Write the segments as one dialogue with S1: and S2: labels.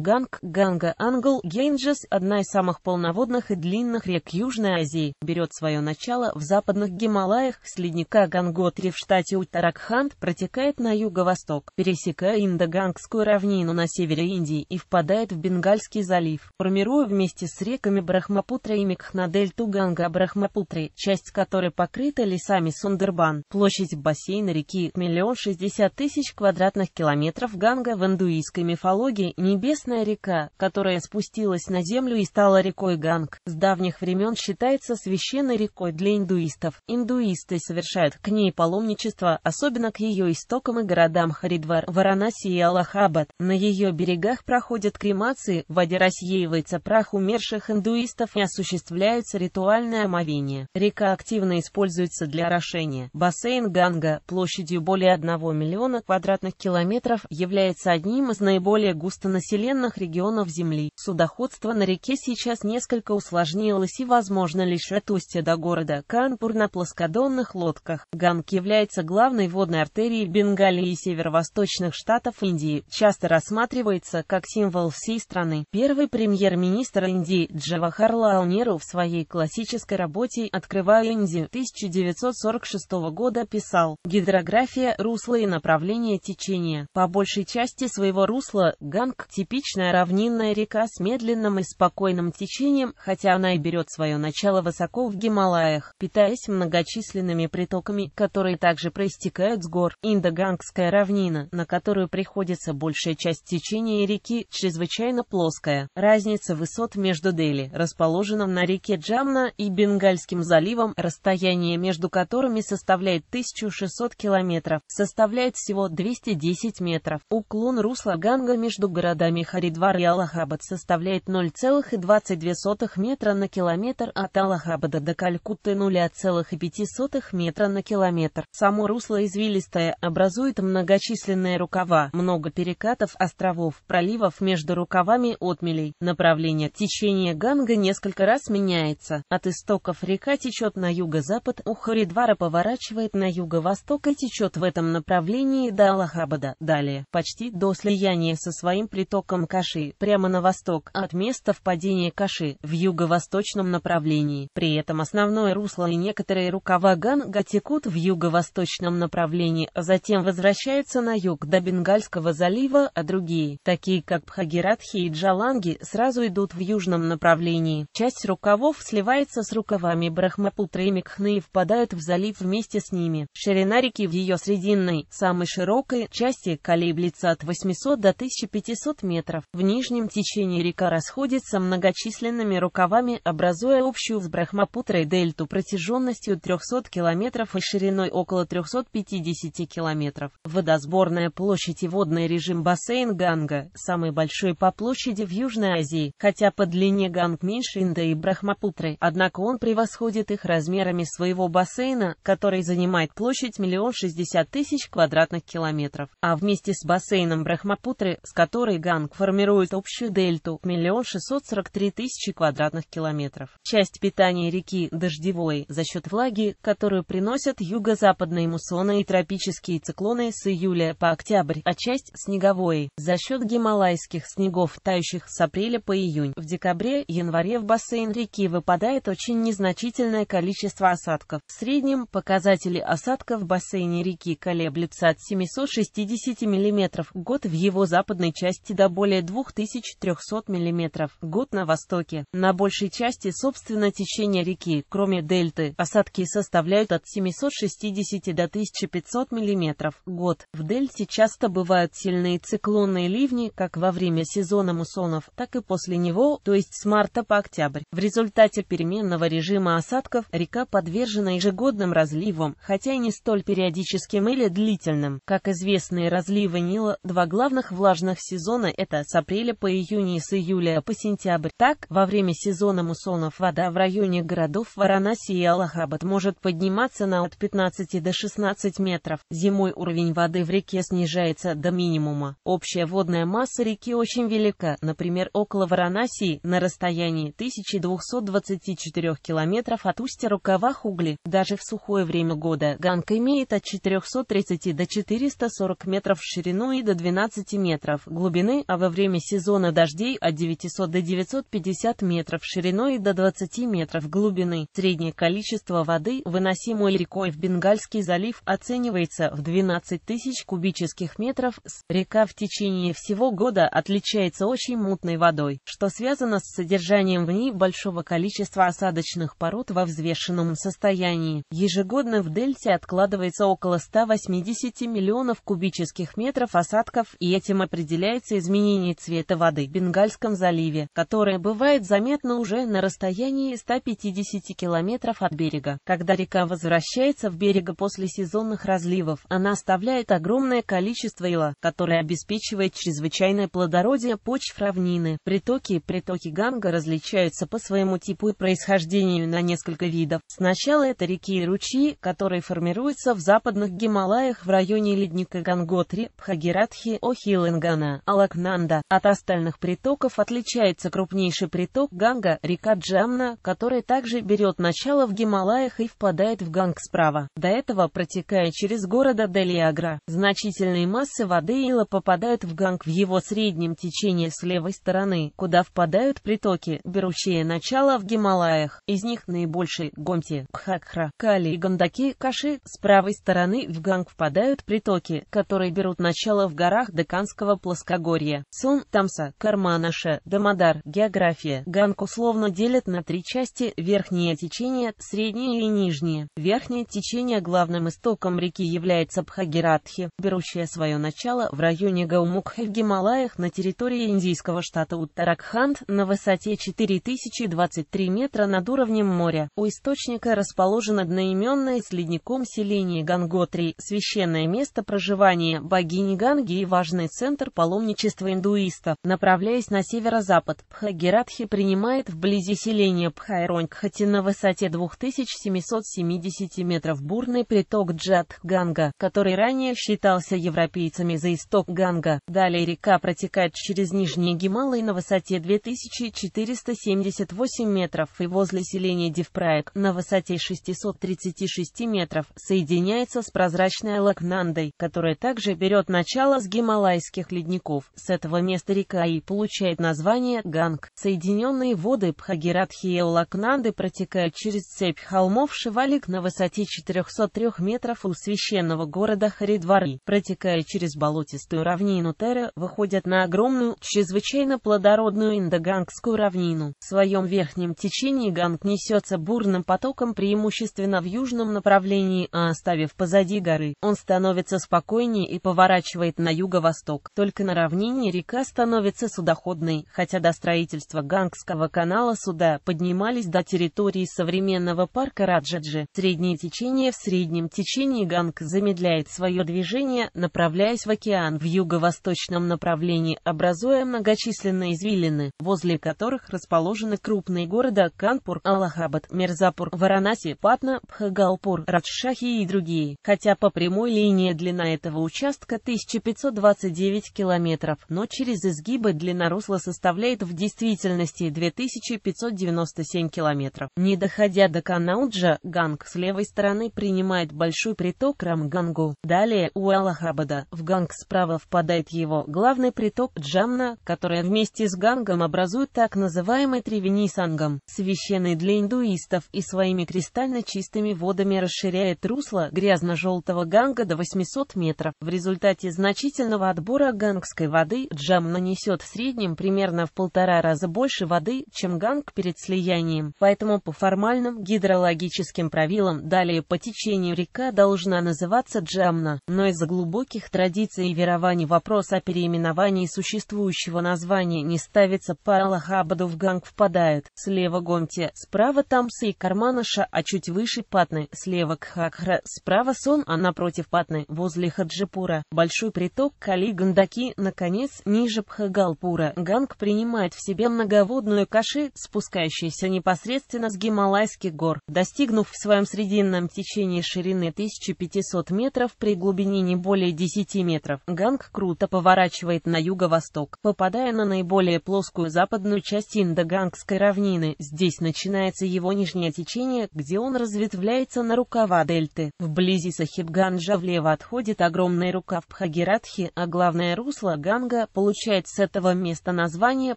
S1: Ганг Ганга Англ Гейнджес, одна из самых полноводных и длинных рек Южной Азии, берет свое начало в западных Гималаях с ледника Ганготри в штате Уттаракханд, протекает на юго-восток, пересекая Индогангскую равнину на севере Индии и впадает в Бенгальский залив, формируя вместе с реками Брахмапутра и Микхна-дельту Ганга Брахмапутры, часть которой покрыта лесами Сундербан. Площадь бассейна реки миллион шестьдесят тысяч квадратных километров Ганга в индуистской мифологии небесная прекрасная река, которая спустилась на землю и стала рекой Ганг, с давних времен считается священной рекой для индуистов. Индуисты совершают к ней паломничество, особенно к ее истокам и городам Харидвар, Варанаси и Аллахабад. На ее берегах проходят кремации, в воде рассеивается прах умерших индуистов и осуществляются ритуальные омовения. Река активно используется для орошения. Бассейн Ганга площадью более 1 миллиона квадратных километров является одним из наиболее густонаселенных современных регионов Земли. Судоходство на реке сейчас несколько усложнилось и возможно лишь от устья до города Канпур на плоскодонных лодках. Ганг является главной водной артерией Бенгалии и северо-восточных штатов Индии, часто рассматривается как символ всей страны. Первый премьер-министр Индии Джавахарлал Неру в своей классической работе «Открывая Индию» 1946 года писал «Гидрография, русло и направление течения. По большей части своего русла Ганг типичный Обычная равнинная река с медленным и спокойным течением, хотя она и берет свое начало высоко в Гималаях, питаясь многочисленными притоками, которые также проистекают с гор. Индогангская равнина, на которую приходится большая часть течения реки, чрезвычайно плоская. Разница высот между Дели, расположенным на реке Джамна, и Бенгальским заливом, расстояние между которыми составляет 1600 километров, составляет всего 210 метров. Уклон русла Ганга между городами Хай Харидвар и Аллахабад составляет 0,22 метра на километр, от Аллахабада до Калькутты 0,5 метра на километр. Само русло извилистое, образует многочисленные рукава, много перекатов, островов, проливов между рукавами отмелей. Направление течения Ганга несколько раз меняется. От истоков река течет на юго-запад, у Харидвара поворачивает на юго-восток и течет в этом направлении до Аллахабада. Далее, почти до слияния со своим притоком Каши, прямо на восток от места впадения Каши, в юго-восточном направлении. При этом основное русло и некоторые рукава Ганга текут в юго-восточном направлении, а затем возвращаются на юг до Бенгальского залива, а другие, такие как Пхагиратхи и Джаланги, сразу идут в южном направлении. Часть рукавов сливается с рукавами Брахмапутры и Микхны и впадают в залив вместе с ними. Ширина реки в ее срединной, самой широкой, части колеблется от 800 до 1500 метров тротуаров. В нижнем течении река расходится многочисленными рукавами, образуя общую с Брахмапутрой дельту протяженностью 300 километров и шириной около 350 километров. Водосборная площадь и водный режим бассейн Ганга, самый большой по площади в Южной Азии, хотя по длине Ганг меньше Инда и Брахмапутры, однако он превосходит их размерами своего бассейна, который занимает площадь 1 шестьдесят 000 квадратных километров. А вместе с бассейном Брахмапутры, с которой Ганг формируется, формирует общую дельту – миллион шестьсот сорок три тысячи квадратных километров. Часть питания реки – дождевой, за счет влаги, которую приносят юго-западные муссоны и тропические циклоны с июля по октябрь, а часть – снеговой, за счет гималайских снегов, тающих с апреля по июнь. В декабре-январе в бассейн реки выпадает очень незначительное количество осадков. В среднем показатели осадков в бассейне реки колеблются от 760 мм год в его западной части до более более 2300 мм в год на востоке. На большей части собственно течения реки, кроме дельты, осадки составляют от 760 до 1500 мм в год. В дельте часто бывают сильные циклонные ливни, как во время сезона муссонов, так и после него, то есть с марта по октябрь. В результате переменного режима осадков река подвержена ежегодным разливам, хотя и не столь периодическим или длительным. Как известные разливы Нила, два главных влажных сезона это лета, с апреля по июнь и с июля по сентябрь. Так, во время сезона муссонов вода в районе городов Варанаси и Аллахабад может подниматься на от 15 до 16 метров. Зимой уровень воды в реке снижается до минимума. Общая водная масса реки очень велика, например, около Варанаси на расстоянии 1224 километров от устья рукава Хугли. Даже в сухое время года Ганг имеет от 430 до 440 метров в ширину и до 12 метров глубины, а в во время сезона дождей от 900 до 950 метров шириной и до 20 метров глубины. Среднее количество воды, выносимой рекой в Бенгальский залив, оценивается в 12 тысяч кубических метров. Река в течение всего года отличается очень мутной водой, что связано с содержанием в ней большого количества осадочных пород во взвешенном состоянии. Ежегодно в дельте откладывается около 180 миллионов кубических метров осадков, и этим определяется изменение изменение цвета воды в Бенгальском заливе, которое бывает заметно уже на расстоянии 150 километров от берега. Когда река возвращается в берега после сезонных разливов, она оставляет огромное количество ила, которое обеспечивает чрезвычайное плодородие почв равнины. Притоки и притоки Ганга различаются по своему типу и происхождению на несколько видов. Сначала это реки и ручьи, которые формируются в западных Гималаях в районе ледника Ганготри, Пхагиратхи, Охиленгана, Алакнанда, Ганга. От остальных притоков отличается крупнейший приток Ганга, река Джамна, которая также берет начало в Гималаях и впадает в Ганг справа, до этого протекая через города Делиагра. Значительные массы воды Ила попадают в Ганг в его среднем течении с левой стороны, куда впадают притоки, берущие начало в Гималаях. Из них наибольший Гомти, Кхакхра, Кали и Гандаки, Каши. С правой стороны в Ганг впадают притоки, которые берут начало в горах Деканского плоскогорья. Сон, Тамса, Карманаша, Дамадар, география. Ганг условно делят на три части – верхнее течение, среднее и нижнее. Верхнее течение главным истоком реки является Бхагиратхи, берущая свое начало в районе Гаумукха в Гималаях на территории индийского штата Уттаракханд на высоте 4023 метра над уровнем моря. У источника расположено одноименное с ледником селение Ганготри, священное место проживания богини Ганги и важный центр паломничества индусов индуистов, направляясь на северо-запад. Пхагиратхи принимает вблизи селения Пхайронг, хотя на высоте 2770 метров бурный приток Джатх-Ганга, который ранее считался европейцами за исток Ганга. Далее река протекает через Нижние Гималай на высоте 2478 метров и возле селения Дивпраек на высоте 636 метров соединяется с прозрачной Лакнандой, которая также берет начало с гималайских ледников. С этого этого места река и получает название Ганг. Соединенные воды Пхагиратхи и Лакнанды протекают через цепь холмов Шивалик на высоте 403 метров у священного города Харидвари, протекая через болотистую равнину Тера, выходят на огромную, чрезвычайно плодородную индогангскую равнину. В своем верхнем течении Ганг несется бурным потоком преимущественно в южном направлении, а оставив позади горы, он становится спокойнее и поворачивает на юго-восток. Только на равнине река становится судоходной, хотя до строительства Гангского канала суда поднимались до территории современного парка Раджаджи. Среднее течение В среднем течении Ганг замедляет свое движение, направляясь в океан в юго-восточном направлении, образуя многочисленные извилины, возле которых расположены крупные города Канпур, Аллахабад, Мирзапур, Варанаси, Патна, Пхагалпур, Раджшахи и другие. Хотя по прямой линии длина этого участка 1529 километров, но через изгибы длина русла составляет в действительности 2597 километров. Не доходя до Канауджа, Ганг с левой стороны принимает большой приток Рамгангу. Далее у Аллахабада в Ганг справа впадает его главный приток Джамна, который вместе с Гангом образует так называемый Тривини Сангам, священный для индуистов и своими кристально чистыми водами расширяет русло грязно-желтого Ганга до 800 метров. В результате значительного отбора гангской воды Джам нанесет в среднем примерно в полтора раза больше воды, чем ганг перед слиянием, поэтому по формальным гидрологическим правилам далее по течению река должна называться Джамна, но из-за глубоких традиций и верований вопрос о переименовании существующего названия не ставится по Аллахабаду в ганг впадают, слева Гомте, справа Тамсы и Карманаша, а чуть выше Патны, слева Кхакхра, справа Сон, а напротив Патны, возле Хаджипура, большой приток Кали Гандаки, наконец, ниже Пхагалпура. Ганг принимает в себе многоводную каши, спускающуюся непосредственно с Гималайских гор. Достигнув в своем срединном течении ширины 1500 метров при глубине не более 10 метров, Ганг круто поворачивает на юго-восток, попадая на наиболее плоскую западную часть Индогангской равнины. Здесь начинается его нижнее течение, где он разветвляется на рукава дельты. Вблизи Сахибганджа влево отходит огромный рукав Пхагиратхи, а главное русло Ганга получает с этого места название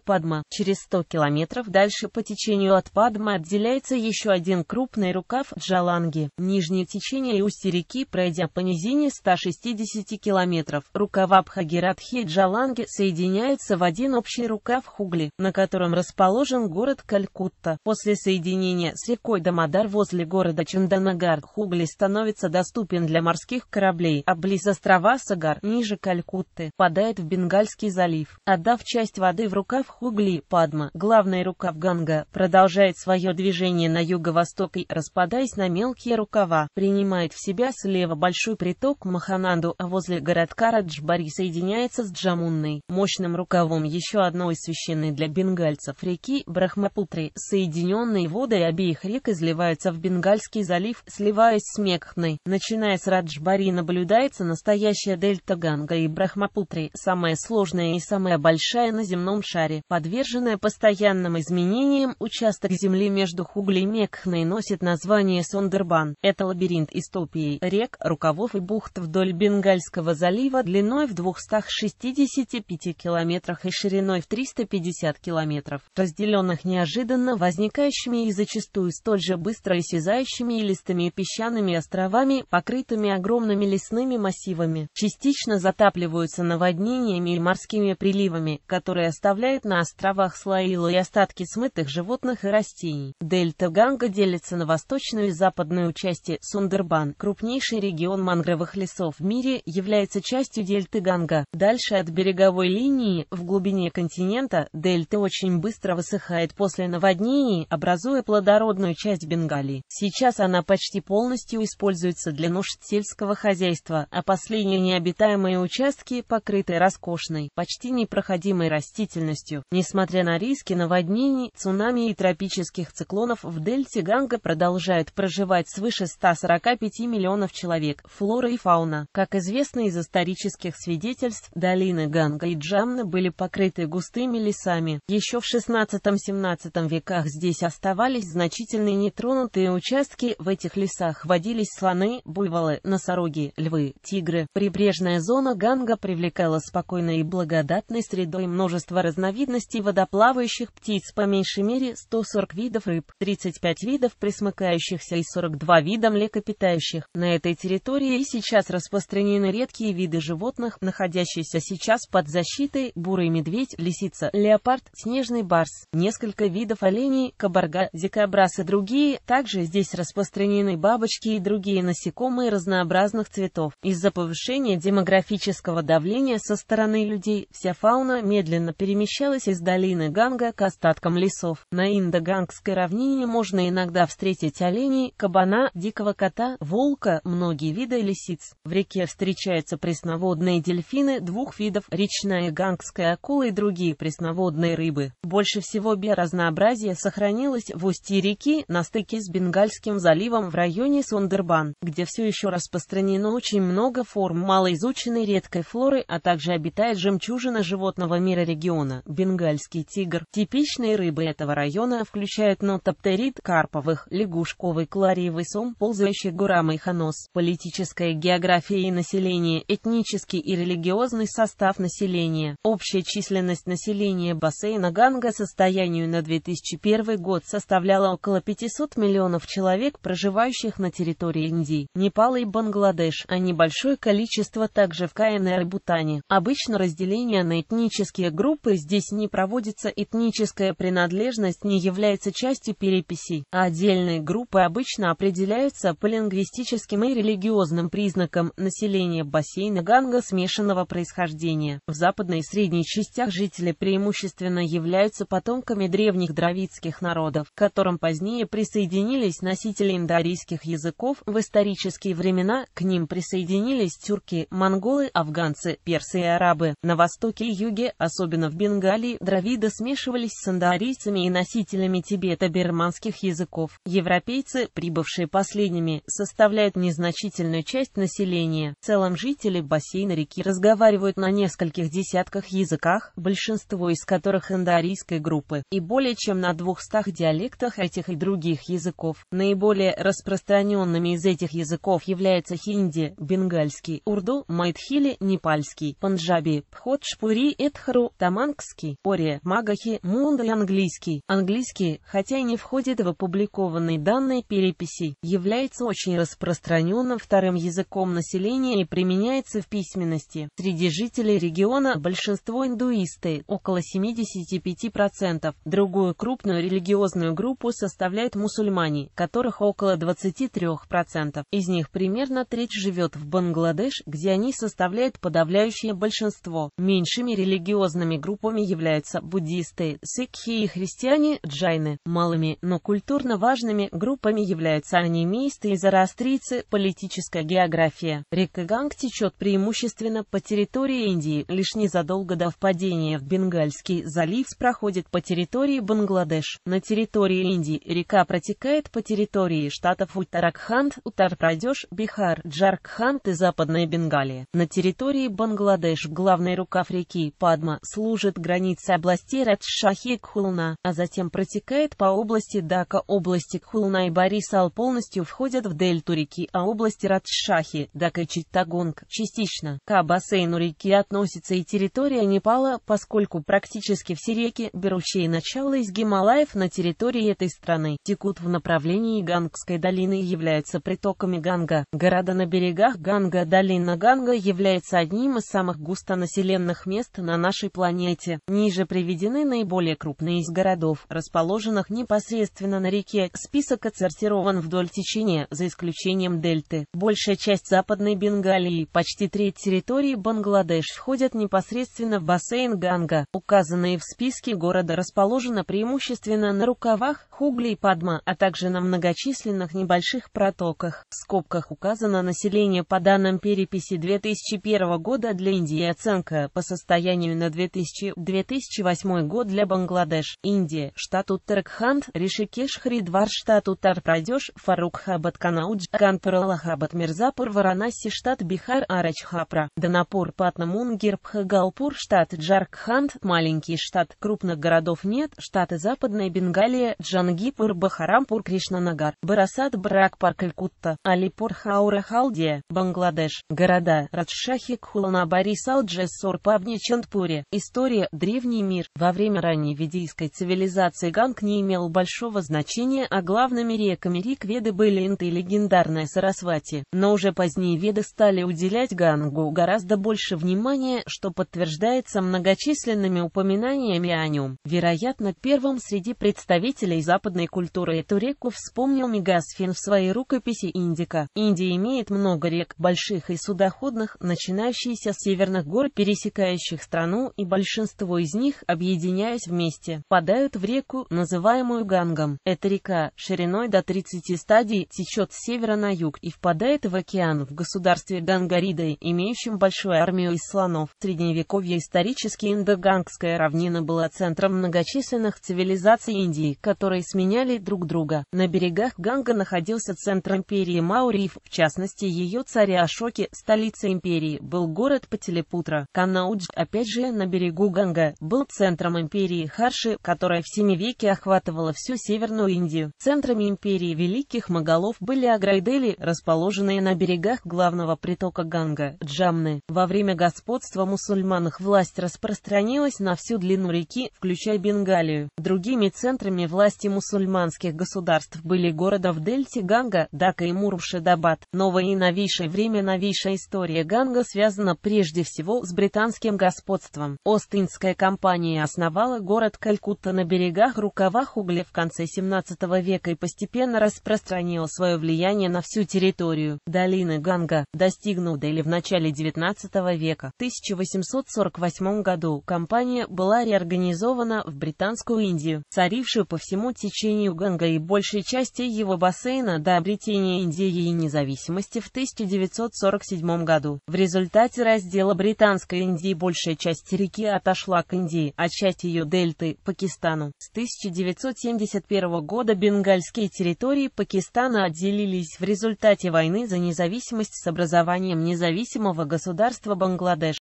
S1: Падма. Через 100 километров дальше по течению от Падма отделяется еще один крупный рукав Джаланги. Нижнее течение и устье реки, пройдя по низине 160 километров, рукава Бхагиратхи и Джаланги соединяются в один общий рукав Хугли, на котором расположен город Калькутта. После соединения с рекой Дамадар возле города Чанданагар Хугли становится доступен для морских кораблей, а близ острова Сагар, ниже Калькутты, падает в Бенгальский залив. Отдав часть воды в рукав Хугли, Падма, главный рукав Ганга, продолжает свое движение на юго-восток и, распадаясь на мелкие рукава, принимает в себя слева большой приток Махананду, а возле городка Раджбари соединяется с Джамунной. Мощным рукавом еще одной священной для бенгальцев реки Брахмапутри, соединенные воды обеих рек изливаются в Бенгальский залив, сливаясь с Мекхной. Начиная с Раджбари наблюдается настоящая дельта Ганга и Брахмапутри, самая сложная единственная и самая большая на земном шаре, подверженная постоянным изменениям, участок земли между Хуглей и Мекхной носит название Сондербан. Это лабиринт из топий, рек, рукавов и бухт вдоль Бенгальского залива длиной в 265 километрах и шириной в 350 километров, разделенных неожиданно возникающими и зачастую столь же быстро исчезающими листами и песчаными островами, покрытыми огромными лесными массивами, частично затапливаются наводнениями и морскими морскими приливами, которые оставляют на островах Слаила и остатки смытых животных и растений. Дельта Ганга делится на восточную и западную части. Сундербан, крупнейший регион мангровых лесов в мире, является частью дельты Ганга. Дальше от береговой линии, в глубине континента, дельта очень быстро высыхает после наводнений, образуя плодородную часть Бенгалии. Сейчас она почти полностью используется для нужд сельского хозяйства, а последние необитаемые участки покрыты роскошной, почти непроходимой растительностью, несмотря на риски наводнений, цунами и тропических циклонов в дельте Ганга продолжают проживать свыше 145 миллионов человек. Флора и фауна, как известно из исторических свидетельств, долины Ганга и Джамны были покрыты густыми лесами. Еще в 16-17 веках здесь оставались значительные нетронутые участки, в этих лесах водились слоны, буйволы, носороги, львы, тигры. Прибрежная зона Ганга привлекала спокойное и благо благодатной средой множество разновидностей водоплавающих птиц по меньшей мере 140 видов рыб, 35 видов пресмыкающихся и 42 вида млекопитающих. На этой территории и сейчас распространены редкие виды животных, находящиеся сейчас под защитой бурый медведь, лисица, леопард, снежный барс, несколько видов оленей, кабарга, дикобраз и другие. Также здесь распространены бабочки и другие насекомые разнообразных цветов. Из-за повышения демографического давления со стороны людей детей, вся фауна медленно перемещалась из долины Ганга к остаткам лесов. На Индогангской равнине можно иногда встретить оленей, кабана, дикого кота, волка, многие виды лисиц. В реке встречаются пресноводные дельфины двух видов, речная гангская акула и другие пресноводные рыбы. Больше всего биоразнообразие сохранилось в устье реки на стыке с Бенгальским заливом в районе Сундербан, где все еще распространено очень много форм малоизученной редкой флоры, а также обитает жемчужина жемчужина животного мира региона, бенгальский тигр. Типичные рыбы этого района включают нотоптерит карповых, лягушковый клариевый сом, ползающий гурамый ханос. Политическая география и население, этнический и религиозный состав населения. Общая численность населения бассейна Ганга состоянию на 2001 год составляла около 500 миллионов человек, проживающих на территории Индии, Непала и Бангладеш, а небольшое количество также в КНР и Бутане. Обычно разделяют деления на этнические группы здесь не проводится этническая принадлежность не является частью переписей, а отдельные группы обычно определяются по лингвистическим и религиозным признакам населения бассейна Ганга смешанного происхождения. В западной и средней частях жители преимущественно являются потомками древних дравидских народов, к которым позднее присоединились носители индоарийских языков. В исторические времена к ним присоединились тюрки, монголы, афганцы, персы и арабы. На востоке и юге, особенно в Бенгалии, дравиды смешивались с индоарийцами и носителями тибето берманских языков. Европейцы, прибывшие последними, составляют незначительную часть населения. В целом жители бассейна реки разговаривают на нескольких десятках языках, большинство из которых индоарийской группы, и более чем на двухстах диалектах этих и других языков. Наиболее распространенными из этих языков являются хинди, бенгальский, урду, майтхили, непальский, панджаби, пхо, Хотшпури Эдхару, Тамангский, Оре, Магахи, Мунда английский. Английский, хотя и не входит в опубликованные данные переписи, является очень распространенным вторым языком населения и применяется в письменности. Среди жителей региона большинство индуисты, около 75%. Другую крупную религиозную группу составляют мусульмане, которых около 23%. Из них примерно треть живет в Бангладеш, где они составляют подавляющее большинство. Меньшими религиозными группами являются буддисты, сикхи и христиане, джайны. Малыми, но культурно важными группами являются анимисты и зороастрийцы, политическая география. Река Ганг течет преимущественно по территории Индии, лишь незадолго до впадения в Бенгальский залив проходит по территории Бангладеш. На территории Индии река протекает по территории штатов Уттаракханд, Уттар-Прадеш, Бихар, Джаркханд и Западная Бенгалия. На территории Бангладеш главной рукой рукав реки Падма служит границей области Радшахи и Кхулна, а затем протекает по области Дака. Области Кхулна и Барисал полностью входят в дельту реки, а области Радшахи, Дака и Читтагонг частично. К бассейну реки относится и территория Непала, поскольку практически все реки, берущие начало из Гималаев на территории этой страны, текут в направлении Гангской долины и являются притоками Ганга. Города на берегах Ганга, долина Ганга является одним из самых густонаселенных вселенных мест на нашей планете. Ниже приведены наиболее крупные из городов, расположенных непосредственно на реке. Список отсортирован вдоль течения, за исключением дельты. Большая часть Западной Бенгалии, почти треть территории Бангладеш входят непосредственно в бассейн Ганга. Указанные в списке города расположены преимущественно на рукавах углей Падма, а также на многочисленных небольших протоках. В скобках указано население по данным переписи 2001 года для Индии оценка по состоянию на 2000 2008 год для Бангладеш, Индия, штат Уттаракханд, Ришикеш Хридвар, штат Уттар-Прадеш, Фарукхабад Канаудж, канпур Канпаралахабад Мирзапур, Варанаси, штат Бихар, Арачхапра, Данапур, Патнамунгир, Пхагалпур, штат Джаркханд, маленький штат, крупных городов нет, штаты Западной Бенгалия, Джан Джихангипур Бахарампур Кришнанагар, Барасад, Бракпар Калькутта, Алипур Хаура Халдия, Бангладеш, города Радшахи Кхуланабари Салджессор Павничандпуре. История Древний мир во время ранней ведийской цивилизации Ганг не имел большого значения, а главными реками Рик Веды были Инты и легендарная Сарасвати, но уже позднее Веды стали уделять Гангу гораздо больше внимания, что подтверждается многочисленными упоминаниями о нем, вероятно первым среди представителей Запада западной культуры эту реку вспомнил Мегасфин в своей рукописи «Индика». Индия имеет много рек, больших и судоходных, начинающиеся с северных гор, пересекающих страну, и большинство из них, объединяясь вместе, падают в реку, называемую Гангом. Эта река, шириной до 30 стадий, течет с севера на юг и впадает в океан в государстве Гангарида, имеющем большую армию из слонов. В Средневековье исторически Индогангская равнина была центром многочисленных цивилизаций Индии, которые и сменяли друг друга. На берегах Ганга находился центр империи Мауриф, в частности ее царя Ашоки, столица империи, был город Пателепутра. Канаудж, опять же на берегу Ганга, был центром империи Харши, которая в 7 веке охватывала всю Северную Индию. Центрами империи великих моголов были Аграйдели, расположенные на берегах главного притока Ганга, Джамны. Во время господства мусульман их власть распространилась на всю длину реки, включая Бенгалию. Другими центрами власти мусульманских государств были города в дельте Ганга, Дака и Мурмшидабад. Новая и новейшее время новейшая история Ганга связана прежде всего с британским господством. Остинская компания основала город Калькутта на берегах рукава Хугли в конце 17 века и постепенно распространила свое влияние на всю территорию долины Ганга, достигнув Дели в начале 19 века. В 1848 году компания была реорганизована в Британскую Индию, царившую по всему течению Ганга и большей части его бассейна до обретения Индии и независимости в 1947 году. В результате раздела Британской Индии большая часть реки отошла к Индии, а часть ее дельты – Пакистану. С 1971 года бенгальские территории Пакистана отделились в результате войны за независимость с образованием независимого государства Бангладеш.